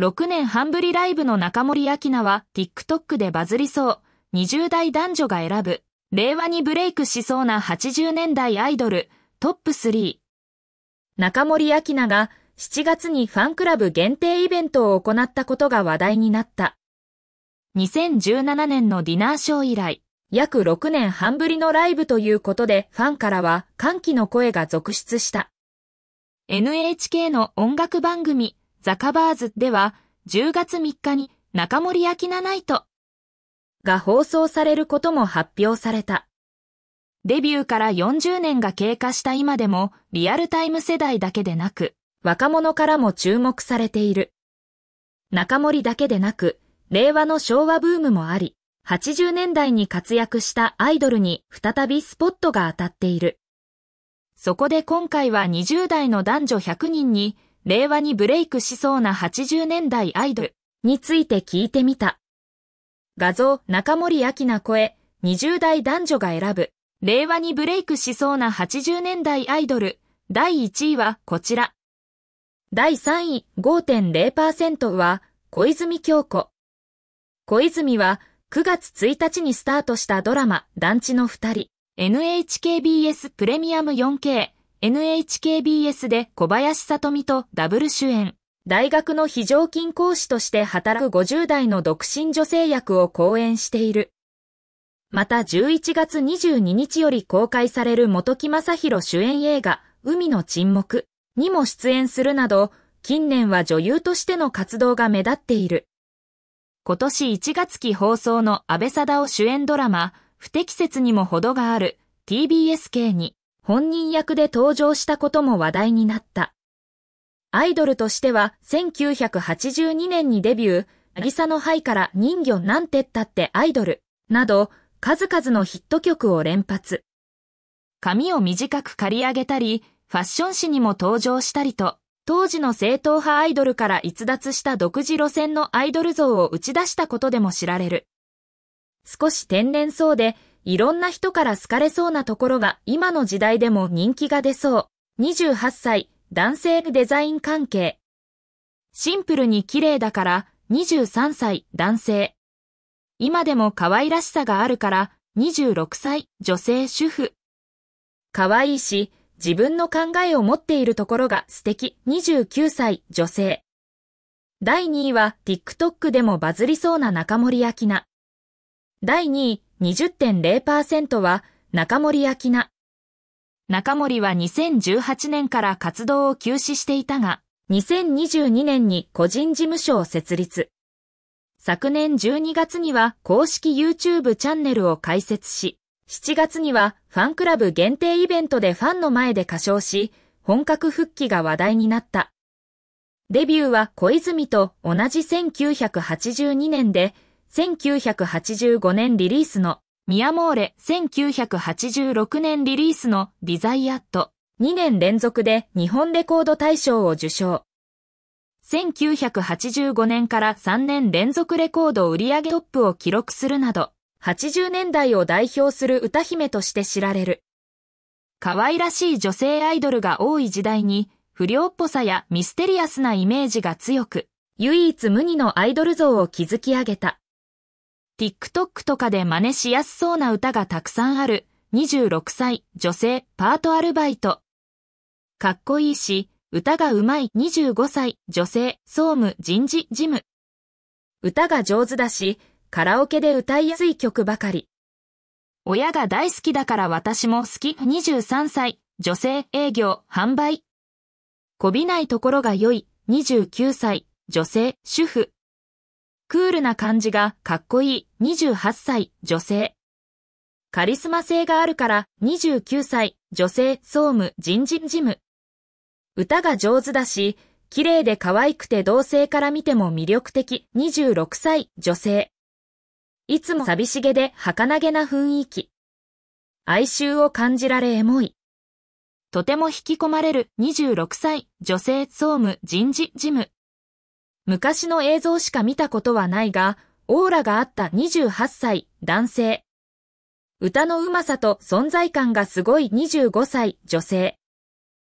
6年半ぶりライブの中森明菜は TikTok でバズりそう。20代男女が選ぶ。令和にブレイクしそうな80年代アイドルトップ3。中森明菜が7月にファンクラブ限定イベントを行ったことが話題になった。2017年のディナーショー以来、約6年半ぶりのライブということでファンからは歓喜の声が続出した。NHK の音楽番組ザカバーズでは10月3日に中森明菜ナイトが放送されることも発表された。デビューから40年が経過した今でもリアルタイム世代だけでなく若者からも注目されている。中森だけでなく令和の昭和ブームもあり、80年代に活躍したアイドルに再びスポットが当たっている。そこで今回は20代の男女100人に令和にブレイクしそうな80年代アイドルについて聞いてみた。画像、中森明菜声、20代男女が選ぶ、令和にブレイクしそうな80年代アイドル、第1位はこちら。第3位5.0%は小泉京子。小泉は9月1日にスタートしたドラマ団地の2人 NHKBS プレミアム 4K NHKBS で小林里美とダブル主演。大学の非常勤講師として働く50代の独身女性役を講演している。また11月22日より公開される元木正宏主演映画、海の沈黙にも出演するなど、近年は女優としての活動が目立っている。今年1月期放送の安倍貞夫主演ドラマ、不適切にも程がある TBS 系に本人役で登場したことも話題になった。アイドルとしては1982年にデビュー、アリサの灰から人魚なんてったってアイドル、など数々のヒット曲を連発。髪を短く刈り上げたり、ファッション誌にも登場したりと、当時の正統派アイドルから逸脱した独自路線のアイドル像を打ち出したことでも知られる。少し天然そうで、いろんな人から好かれそうなところが今の時代でも人気が出そう。28歳、男性デザイン関係。シンプルに綺麗だから、23歳、男性。今でも可愛らしさがあるから、26歳、女性主婦。可愛いし、自分の考えを持っているところが素敵、29歳、女性。第2位は TikTok でもバズりそうな中森明菜。第2位20.0%は中森明菜。中森は2018年から活動を休止していたが、2022年に個人事務所を設立。昨年12月には公式 YouTube チャンネルを開設し、7月にはファンクラブ限定イベントでファンの前で歌唱し、本格復帰が話題になった。デビューは小泉と同じ1982年で、1985年リリースのミアモーレ1986年リリースのディザイアット2年連続で日本レコード大賞を受賞。1985年から3年連続レコード売上トップを記録するなど、80年代を代表する歌姫として知られる。可愛らしい女性アイドルが多い時代に、不良っぽさやミステリアスなイメージが強く、唯一無二のアイドル像を築き上げた。TikTok とかで真似しやすそうな歌がたくさんある。26歳、女性、パートアルバイト。かっこいいし、歌がうまい。25歳、女性、総務、人事、事務。歌が上手だし、カラオケで歌いやすい曲ばかり。親が大好きだから私も好き。23歳、女性、営業、販売。こびないところが良い。29歳、女性、主婦。クールな感じがかっこいい28歳女性。カリスマ性があるから29歳女性総務人事事務。歌が上手だし、綺麗で可愛くて同性から見ても魅力的26歳女性。いつも寂しげで儚げな雰囲気。哀愁を感じられエモい。とても引き込まれる26歳女性総務人事事務。昔の映像しか見たことはないが、オーラがあった28歳、男性。歌のうまさと存在感がすごい25歳、女性。